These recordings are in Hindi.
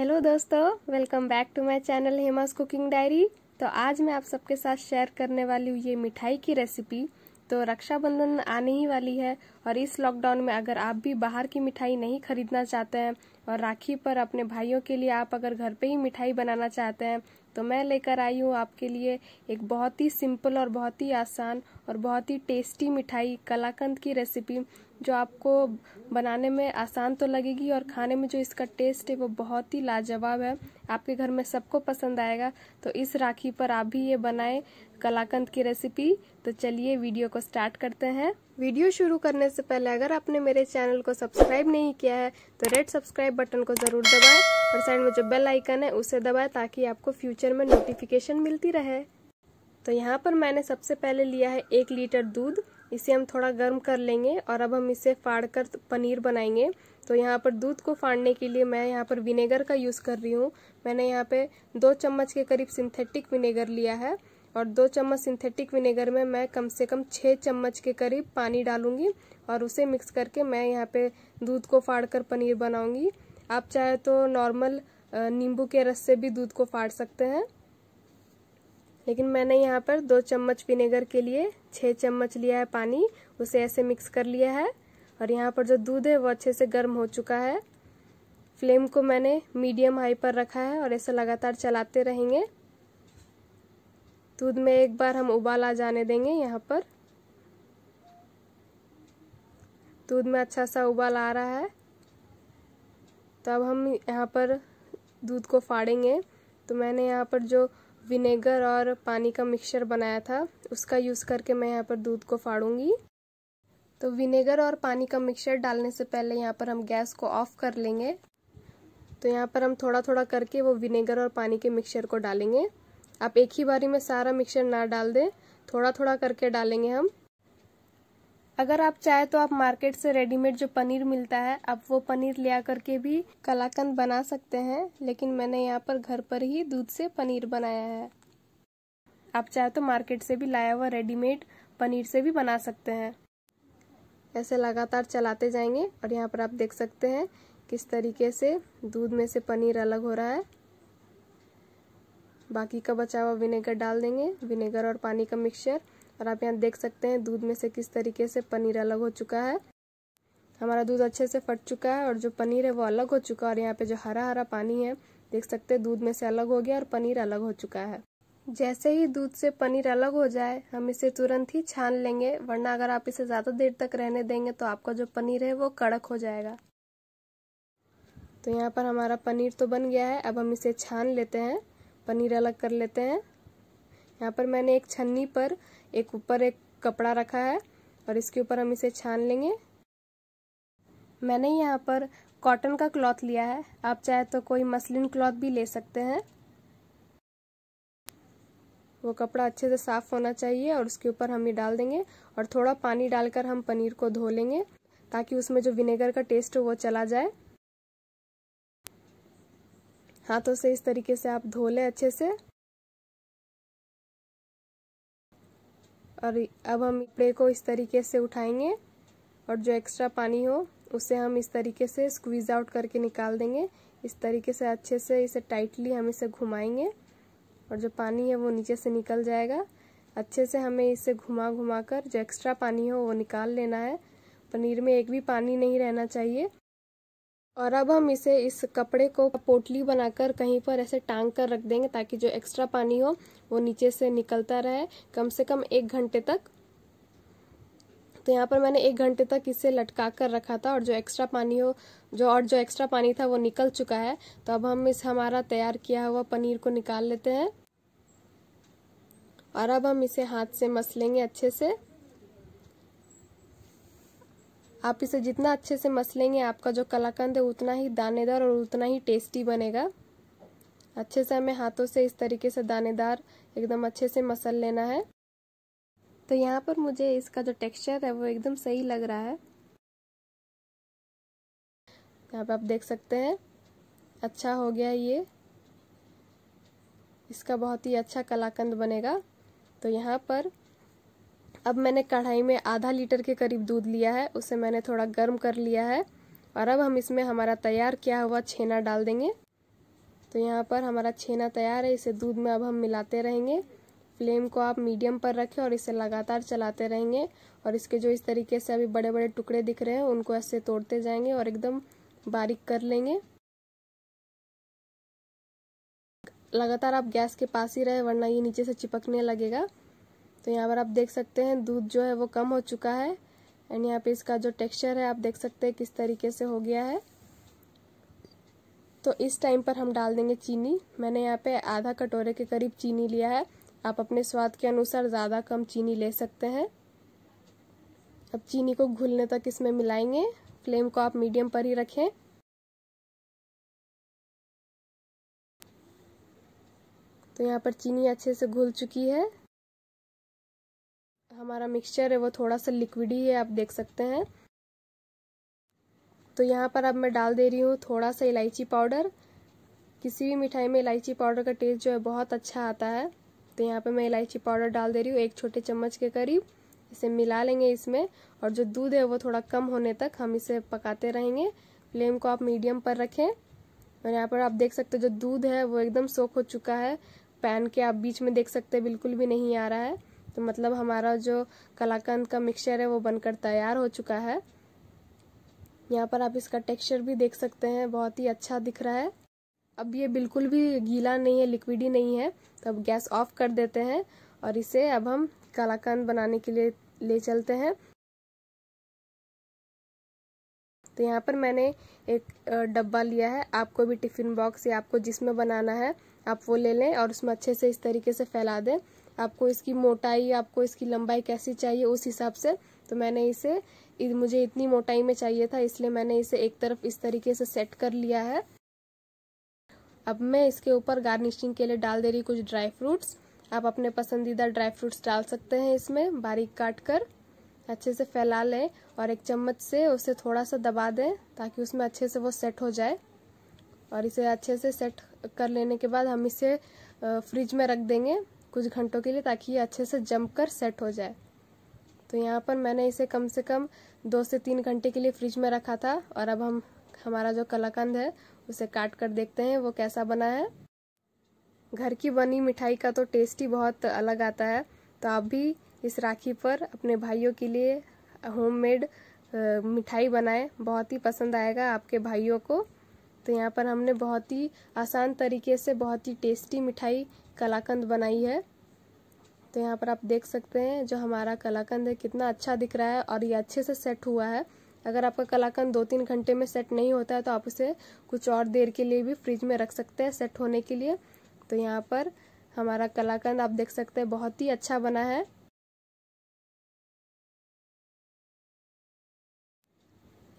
हेलो दोस्तों welcome back to my channel Hema's cooking diary तो आज मैं आप सबके साथ शेयर करने वाली हूँ ये मिठाई की रेसिपी तो रक्षाबंधन आने ही वाली है और इस लॉकडाउन में अगर आप भी बाहर की मिठाई नहीं खरीदना चाहते हैं और राखी पर अपने भाइयों के लिए आप अगर घर पे ही मिठाई बनाना चाहते हैं तो मैं लेकर आई हूँ आपके लिए एक बहुत ही सिंपल और बहुत ही आसान और बहुत ही टेस्टी मिठाई कलाकंद की रेसिपी जो आपको बनाने में आसान तो लगेगी और खाने में जो इसका टेस्ट है वो बहुत ही लाजवाब है आपके घर में सबको पसंद आएगा तो इस राखी पर आप भी ये बनाएं कलाकंद की रेसिपी तो चलिए वीडियो को स्टार्ट करते हैं वीडियो शुरू करने से पहले अगर आपने मेरे चैनल को सब्सक्राइब नहीं किया है तो रेड सब्सक्राइब बटन को ज़रूर दबाएं और साइड में जो बेल आइकन है उसे दबाएं ताकि आपको फ्यूचर में नोटिफिकेशन मिलती रहे तो यहाँ पर मैंने सबसे पहले लिया है एक लीटर दूध इसे हम थोड़ा गर्म कर लेंगे और अब हम इसे फाड़ कर पनीर बनाएंगे तो यहाँ पर दूध को फाड़ने के लिए मैं यहाँ पर विनेगर का यूज़ कर रही हूँ मैंने यहाँ पे दो चम्मच के करीब सिंथेटिक विनेगर लिया है और दो चम्मच सिंथेटिक विनेगर में मैं कम से कम छः चम्मच के करीब पानी डालूंगी और उसे मिक्स करके मैं यहाँ पे दूध को फाड़ कर पनीर बनाऊंगी आप चाहे तो नॉर्मल नींबू के रस से भी दूध को फाड़ सकते हैं लेकिन मैंने यहाँ पर दो चम्मच विनेगर के लिए छः चम्मच लिया है पानी उसे ऐसे मिक्स कर लिया है और यहाँ पर जो दूध है वो अच्छे से गर्म हो चुका है फ्लेम को मैंने मीडियम हाई पर रखा है और ऐसे लगातार चलाते रहेंगे दूध में एक बार हम उबाल आ जाने देंगे यहाँ पर दूध में अच्छा सा उबाल आ रहा है तो अब हम यहाँ पर दूध को फाड़ेंगे तो मैंने यहाँ पर जो विनेगर और पानी का मिक्सचर बनाया था उसका यूज़ करके मैं यहाँ पर दूध को फाड़ूंगी तो विनेगर और पानी का मिक्सचर डालने से पहले यहाँ पर हम गैस को ऑफ कर लेंगे तो यहाँ पर हम थोड़ा थोड़ा करके वो विनेगर और पानी के मिक्सचर को डालेंगे आप एक ही बारी में सारा मिक्सचर ना डाल दें थोड़ा थोड़ा करके डालेंगे हम अगर आप चाहे तो आप मार्केट से रेडीमेड जो पनीर मिलता है आप वो पनीर ले आकर के भी कलाकंद बना सकते हैं लेकिन मैंने यहाँ पर घर पर ही दूध से पनीर बनाया है आप चाहे तो मार्केट से भी लाया हुआ रेडीमेड पनीर से भी बना सकते हैं ऐसे लगातार चलाते जाएंगे और यहाँ पर आप देख सकते हैं किस तरीके से दूध में से पनीर अलग हो रहा है बाकी का बचा हुआ विनेगर डाल देंगे विनेगर और पानी का मिक्सचर और आप यहाँ देख सकते हैं दूध में से किस तरीके से पनीर अलग हो चुका है हमारा दूध अच्छे से फट चुका है और जो पनीर है वो अलग हो चुका है और यहाँ पे जो हरा हरा पानी है देख सकते हैं दूध में से अलग हो गया और पनीर अलग हो चुका है जैसे ही दूध से पनीर अलग हो जाए हम इसे तुरंत ही छान लेंगे वरना अगर आप इसे ज़्यादा देर तक रहने देंगे तो आपका जो पनीर है वो कड़क हो जाएगा तो यहाँ पर हमारा पनीर तो बन गया है अब हम इसे छान लेते हैं पनीर अलग कर लेते हैं यहाँ पर मैंने एक छन्नी पर एक ऊपर एक कपड़ा रखा है और इसके ऊपर हम इसे छान लेंगे मैंने यहाँ पर कॉटन का क्लॉथ लिया है आप चाहे तो कोई मसलिन क्लॉथ भी ले सकते हैं वो कपड़ा अच्छे से साफ होना चाहिए और उसके ऊपर हम ये डाल देंगे और थोड़ा पानी डालकर हम पनीर को धो लेंगे ताकि उसमें जो विनेगर का टेस्ट हो वो चला जाए हाथों से इस तरीके से आप धो लें अच्छे से और अब हम कपड़े को इस तरीके से उठाएंगे और जो एक्स्ट्रा पानी हो उसे हम इस तरीके से स्क्वीज आउट करके निकाल देंगे इस तरीके से अच्छे से इसे टाइटली हम इसे घुमाएंगे और जो पानी है वो नीचे से निकल जाएगा अच्छे से हमें इसे घुमा घुमा कर जो एक्स्ट्रा पानी हो वो निकाल लेना है पनीर में एक भी पानी नहीं रहना चाहिए और अब हम इसे इस कपड़े को पोटली बनाकर कहीं पर ऐसे टांग कर रख देंगे ताकि जो एक्स्ट्रा पानी हो वो नीचे से निकलता रहे कम से कम एक घंटे तक तो यहाँ पर मैंने एक घंटे तक इसे लटका कर रखा था और जो एक्स्ट्रा पानी हो जो और जो एक्स्ट्रा पानी था वो निकल चुका है तो अब हम इस हमारा तैयार किया हुआ पनीर को निकाल लेते हैं और अब हम इसे हाथ से मस लेंगे अच्छे से आप इसे जितना अच्छे से मसलेंगे आपका जो कलाकंद है उतना ही दानेदार और उतना ही टेस्टी बनेगा अच्छे से हमें हाथों से इस तरीके से दानेदार एकदम अच्छे से मसल लेना है तो यहाँ पर मुझे इसका जो टेक्सचर है वो एकदम सही लग रहा है यहाँ पर आप देख सकते हैं अच्छा हो गया ये इसका बहुत ही अच्छा कलाकंद बनेगा तो यहाँ पर अब मैंने कढ़ाई में आधा लीटर के करीब दूध लिया है उसे मैंने थोड़ा गर्म कर लिया है और अब हम इसमें हमारा तैयार किया हुआ छेना डाल देंगे तो यहाँ पर हमारा छेना तैयार है इसे दूध में अब हम मिलाते रहेंगे फ्लेम को आप मीडियम पर रखें और इसे लगातार चलाते रहेंगे और इसके जो इस तरीके से अभी बड़े बड़े टुकड़े दिख रहे हैं उनको ऐसे तोड़ते जाएंगे और एकदम बारीक कर लेंगे लगातार आप गैस के पास ही रहे वरना ये नीचे से चिपकने लगेगा तो यहाँ पर आप देख सकते हैं दूध जो है वो कम हो चुका है एंड यहाँ पे इसका जो टेक्सचर है आप देख सकते हैं किस तरीके से हो गया है तो इस टाइम पर हम डाल देंगे चीनी मैंने यहाँ पे आधा कटोरे के करीब चीनी लिया है आप अपने स्वाद के अनुसार ज़्यादा कम चीनी ले सकते हैं अब चीनी को घुलने तक इसमें मिलाएंगे फ्लेम को आप मीडियम पर ही रखें तो यहाँ पर चीनी अच्छे से घुल चुकी है हमारा मिक्सचर है वो थोड़ा सा लिक्विड ही है आप देख सकते हैं तो यहाँ पर अब मैं डाल दे रही हूँ थोड़ा सा इलायची पाउडर किसी भी मिठाई में इलायची पाउडर का टेस्ट जो है बहुत अच्छा आता है तो यहाँ पर मैं इलायची पाउडर डाल दे रही हूँ एक छोटे चम्मच के करीब इसे मिला लेंगे इसमें और जो दूध है वो थोड़ा कम होने तक हम इसे पकाते रहेंगे फ्लेम को आप मीडियम पर रखें और यहाँ पर आप देख सकते हो जो दूध है वो एकदम सोख हो चुका है पैन के आप बीच में देख सकते हैं बिल्कुल भी नहीं आ रहा है तो मतलब हमारा जो कलाकंद का मिक्सचर है वो बनकर तैयार हो चुका है यहाँ पर आप इसका टेक्सचर भी देख सकते हैं बहुत ही अच्छा दिख रहा है अब ये बिल्कुल भी गीला नहीं है लिक्विड ही नहीं है तो अब गैस ऑफ कर देते हैं और इसे अब हम कलाकंद बनाने के लिए ले चलते हैं तो यहाँ पर मैंने एक डब्बा लिया है आपको भी टिफ़िन बॉक्स या आपको जिसमें बनाना है आप वो ले लें और उसमें अच्छे से इस तरीके से फैला दें आपको इसकी मोटाई आपको इसकी लंबाई कैसी चाहिए उस हिसाब से तो मैंने इसे मुझे इतनी मोटाई में चाहिए था इसलिए मैंने इसे एक तरफ इस तरीके से सेट कर लिया है अब मैं इसके ऊपर गार्निशिंग के लिए डाल दे रही कुछ ड्राई फ्रूट्स आप अपने पसंदीदा ड्राई फ्रूट्स डाल सकते हैं इसमें बारीक काट कर अच्छे से फैला लें और एक चम्मच से उसे थोड़ा सा दबा दें ताकि उसमें अच्छे से वो सेट हो जाए और इसे अच्छे से सेट कर लेने के बाद हम इसे फ्रिज में रख देंगे कुछ घंटों के लिए ताकि ये अच्छे से जम कर सेट हो जाए तो यहाँ पर मैंने इसे कम से कम दो से तीन घंटे के लिए फ्रिज में रखा था और अब हम हमारा जो कलाकंद है उसे काट कर देखते हैं वो कैसा बना है घर की बनी मिठाई का तो टेस्ट ही बहुत अलग आता है तो आप भी इस राखी पर अपने भाइयों के लिए होममेड मिठाई बनाएं बहुत ही पसंद आएगा आपके भाइयों को तो यहाँ पर हमने बहुत ही आसान तरीके से बहुत ही टेस्टी मिठाई कलाकंद बनाई है तो यहाँ पर आप देख सकते हैं जो हमारा कलाकंद है कितना अच्छा दिख रहा है और ये अच्छे से सेट हुआ है अगर आपका कलाकंद दो तीन घंटे में सेट नहीं होता है तो आप उसे कुछ और देर के लिए भी फ्रिज में रख सकते हैं सेट होने के लिए तो यहाँ पर हमारा कलाकंद आप देख सकते हैं बहुत ही अच्छा बना है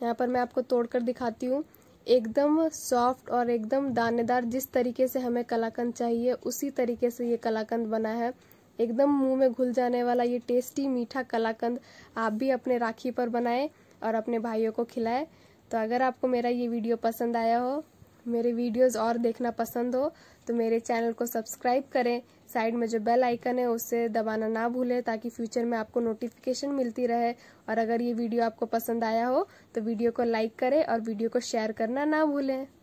यहाँ पर मैं आपको तोड़कर दिखाती हूँ एकदम सॉफ्ट और एकदम दानेदार जिस तरीके से हमें कलाकंद चाहिए उसी तरीके से ये कलाकंद बना है एकदम मुंह में घुल जाने वाला ये टेस्टी मीठा कलाकंद आप भी अपने राखी पर बनाएं और अपने भाइयों को खिलाएं तो अगर आपको मेरा ये वीडियो पसंद आया हो मेरे वीडियोस और देखना पसंद हो तो मेरे चैनल को सब्सक्राइब करें साइड में जो बेल आइकन है उसे दबाना ना भूलें ताकि फ्यूचर में आपको नोटिफिकेशन मिलती रहे और अगर ये वीडियो आपको पसंद आया हो तो वीडियो को लाइक करें और वीडियो को शेयर करना ना भूलें